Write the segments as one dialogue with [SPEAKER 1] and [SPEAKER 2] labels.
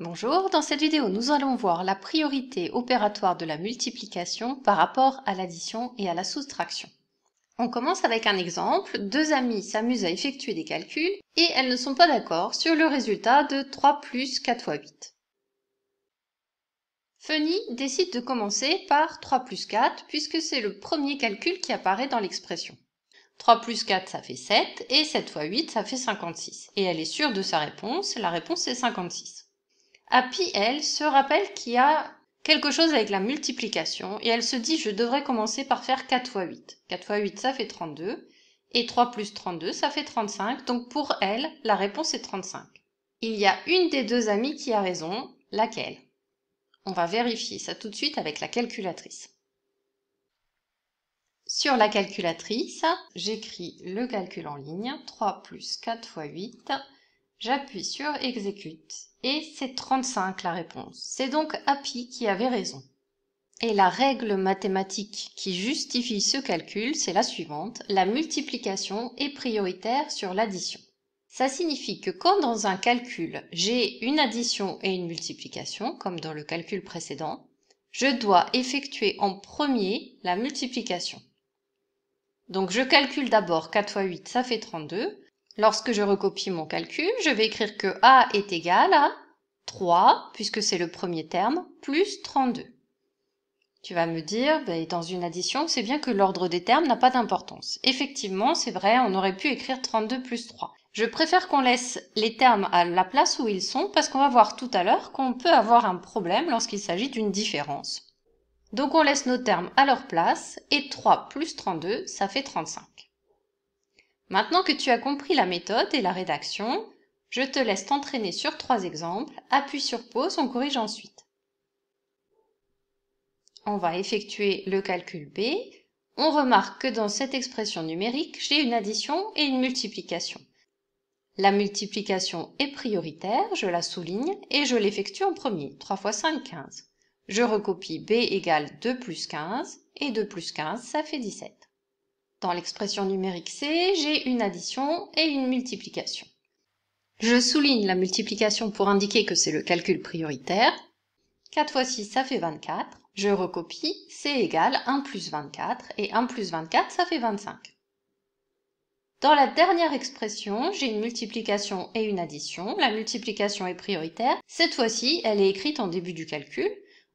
[SPEAKER 1] Bonjour, dans cette vidéo nous allons voir la priorité opératoire de la multiplication par rapport à l'addition et à la soustraction. On commence avec un exemple, deux amies s'amusent à effectuer des calculs et elles ne sont pas d'accord sur le résultat de 3 plus 4 fois 8. Funny décide de commencer par 3 plus 4 puisque c'est le premier calcul qui apparaît dans l'expression. 3 plus 4 ça fait 7 et 7 fois 8 ça fait 56 et elle est sûre de sa réponse, la réponse c'est 56. Happy, elle, se rappelle qu'il y a quelque chose avec la multiplication et elle se dit je devrais commencer par faire 4 x 8. 4 x 8, ça fait 32. Et 3 plus 32, ça fait 35. Donc pour elle, la réponse est 35. Il y a une des deux amies qui a raison. Laquelle On va vérifier ça tout de suite avec la calculatrice. Sur la calculatrice, j'écris le calcul en ligne. 3 plus 4 x 8, J'appuie sur exécute et c'est 35 la réponse. C'est donc Happy qui avait raison. Et la règle mathématique qui justifie ce calcul, c'est la suivante. La multiplication est prioritaire sur l'addition. Ça signifie que quand dans un calcul, j'ai une addition et une multiplication, comme dans le calcul précédent, je dois effectuer en premier la multiplication. Donc je calcule d'abord 4 x 8, ça fait 32, Lorsque je recopie mon calcul, je vais écrire que A est égal à 3, puisque c'est le premier terme, plus 32. Tu vas me dire, ben, dans une addition, c'est bien que l'ordre des termes n'a pas d'importance. Effectivement, c'est vrai, on aurait pu écrire 32 plus 3. Je préfère qu'on laisse les termes à la place où ils sont, parce qu'on va voir tout à l'heure qu'on peut avoir un problème lorsqu'il s'agit d'une différence. Donc on laisse nos termes à leur place, et 3 plus 32, ça fait 35. Maintenant que tu as compris la méthode et la rédaction, je te laisse t'entraîner sur trois exemples, appuie sur pause, on corrige ensuite. On va effectuer le calcul B. On remarque que dans cette expression numérique, j'ai une addition et une multiplication. La multiplication est prioritaire, je la souligne et je l'effectue en premier. 3 fois 5, 15. Je recopie B égale 2 plus 15 et 2 plus 15, ça fait 17. Dans l'expression numérique C, j'ai une addition et une multiplication. Je souligne la multiplication pour indiquer que c'est le calcul prioritaire. 4 fois 6, ça fait 24. Je recopie, C égale 1 plus 24, et 1 plus 24, ça fait 25. Dans la dernière expression, j'ai une multiplication et une addition. La multiplication est prioritaire. Cette fois-ci, elle est écrite en début du calcul.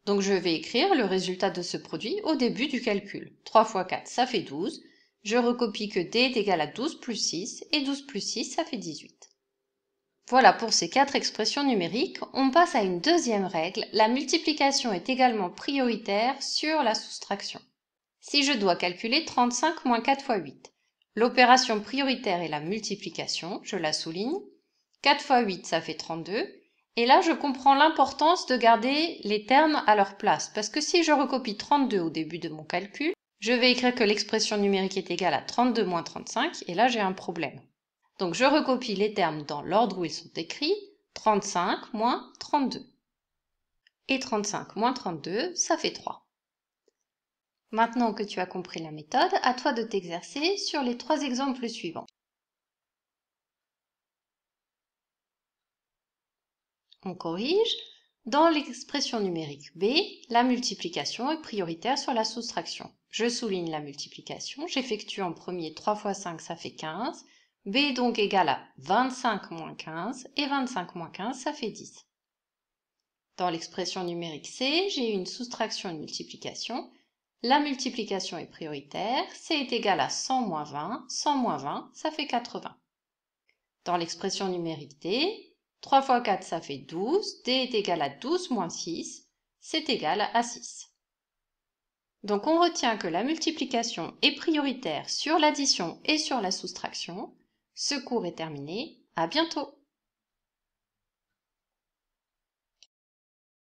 [SPEAKER 1] Donc je vais écrire le résultat de ce produit au début du calcul. 3 fois 4, ça fait 12 je recopie que d est égal à 12 plus 6, et 12 plus 6, ça fait 18. Voilà pour ces quatre expressions numériques. On passe à une deuxième règle. La multiplication est également prioritaire sur la soustraction. Si je dois calculer 35 moins 4 fois 8, l'opération prioritaire est la multiplication, je la souligne. 4 fois 8, ça fait 32. Et là, je comprends l'importance de garder les termes à leur place, parce que si je recopie 32 au début de mon calcul, je vais écrire que l'expression numérique est égale à 32 moins 35, et là j'ai un problème. Donc je recopie les termes dans l'ordre où ils sont écrits, 35 moins 32. Et 35 moins 32, ça fait 3. Maintenant que tu as compris la méthode, à toi de t'exercer sur les trois exemples suivants. On corrige. Dans l'expression numérique B, la multiplication est prioritaire sur la soustraction. Je souligne la multiplication, j'effectue en premier 3 fois 5, ça fait 15. B est donc égal à 25 moins 15, et 25 moins 15, ça fait 10. Dans l'expression numérique C, j'ai une soustraction et une multiplication. La multiplication est prioritaire, C est égal à 100 moins 20, 100 moins 20, ça fait 80. Dans l'expression numérique D, 3 fois 4, ça fait 12. D est égal à 12 moins 6. C'est égal à 6. Donc on retient que la multiplication est prioritaire sur l'addition et sur la soustraction. Ce cours est terminé. À bientôt